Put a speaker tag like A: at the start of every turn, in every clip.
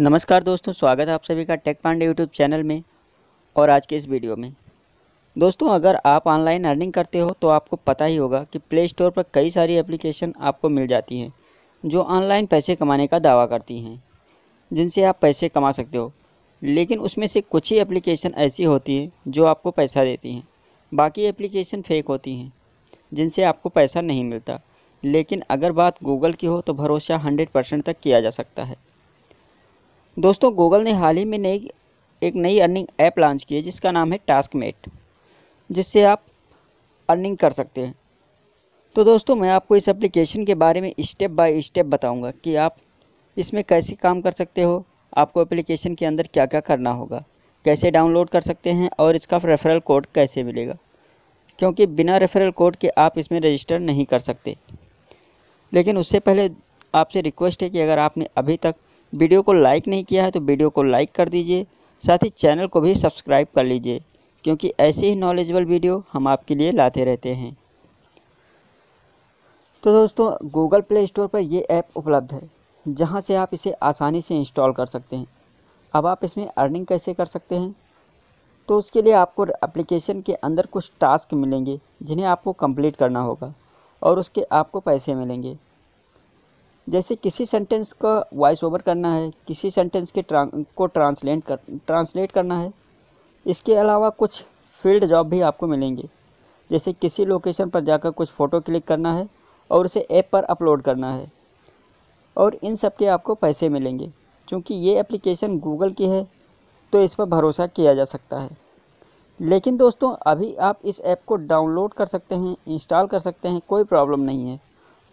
A: नमस्कार दोस्तों स्वागत है आप सभी का टेक पांडे यूट्यूब चैनल में और आज के इस वीडियो में दोस्तों अगर आप ऑनलाइन अर्निंग करते हो तो आपको पता ही होगा कि प्ले स्टोर पर कई सारी एप्लीकेशन आपको मिल जाती हैं जो ऑनलाइन पैसे कमाने का दावा करती हैं जिनसे आप पैसे कमा सकते हो लेकिन उसमें से कुछ ही एप्लीकेशन ऐसी होती है जो आपको पैसा देती हैं बाकी एप्लीकेशन फेक होती हैं जिनसे आपको पैसा नहीं मिलता लेकिन अगर बात गूगल की हो तो भरोसा हंड्रेड परसेंट तक किया जा सकता है दोस्तों गूगल ने हाल ही में नई एक नई अर्निंग ऐप लॉन्च की है जिसका नाम है टास्क मेट जिससे आप अर्निंग कर सकते हैं तो दोस्तों मैं आपको इस एप्लीकेशन के बारे में स्टेप बाय स्टेप बताऊंगा कि आप इसमें कैसे काम कर सकते हो आपको एप्लीकेशन के अंदर क्या क्या करना होगा कैसे डाउनलोड कर सकते हैं और इसका रेफरल कोड कैसे मिलेगा क्योंकि बिना रेफरल कोड के आप इसमें रजिस्टर नहीं कर सकते लेकिन उससे पहले आपसे रिक्वेस्ट है कि अगर आपने अभी तक वीडियो को लाइक नहीं किया है तो वीडियो को लाइक कर दीजिए साथ ही चैनल को भी सब्सक्राइब कर लीजिए क्योंकि ऐसे ही नॉलेजेबल वीडियो हम आपके लिए लाते रहते हैं तो दोस्तों गूगल प्ले स्टोर पर ये ऐप उपलब्ध है जहाँ से आप इसे आसानी से इंस्टॉल कर सकते हैं अब आप इसमें अर्निंग कैसे कर सकते हैं तो उसके लिए आपको एप्लीकेशन के अंदर कुछ टास्क मिलेंगे जिन्हें आपको कंप्लीट करना होगा और उसके आपको पैसे मिलेंगे जैसे किसी सेंटेंस का वॉइस ओवर करना है किसी सेंटेंस के ट्रां, को ट्रांसलेट कर ट्रांसलेट करना है इसके अलावा कुछ फील्ड जॉब भी आपको मिलेंगे जैसे किसी लोकेशन पर जाकर कुछ फ़ोटो क्लिक करना है और उसे ऐप पर अपलोड करना है और इन सब के आपको पैसे मिलेंगे क्योंकि ये एप्लीकेशन गूगल की है तो इस पर भरोसा किया जा सकता है लेकिन दोस्तों अभी आप इस ऐप को डाउनलोड कर सकते हैं इंस्टॉल कर सकते हैं कोई प्रॉब्लम नहीं है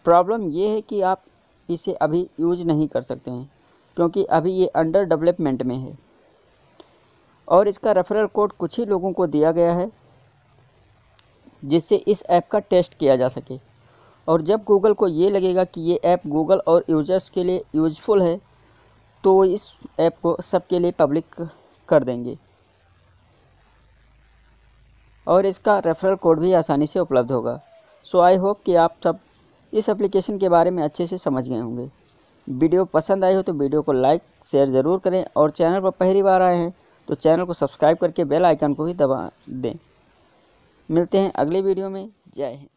A: प्रॉब्लम ये है कि आप इसे अभी यूज नहीं कर सकते हैं क्योंकि अभी ये अंडर डेवलपमेंट में है और इसका रेफरल कोड कुछ ही लोगों को दिया गया है जिससे इस ऐप का टेस्ट किया जा सके और जब गूगल को ये लगेगा कि ये ऐप गूगल और यूजर्स के लिए यूजफुल है तो इस ऐप को सबके लिए पब्लिक कर देंगे और इसका रेफरल कोड भी आसानी से उपलब्ध होगा सो आई होप कि आप सब इस एप्लीकेशन के बारे में अच्छे से समझ गए होंगे वीडियो पसंद आई हो तो वीडियो को लाइक शेयर ज़रूर करें और चैनल पर पहली बार आए हैं तो चैनल को सब्सक्राइब करके बेल आइकन को भी दबा दें मिलते हैं अगले वीडियो में जय हिंद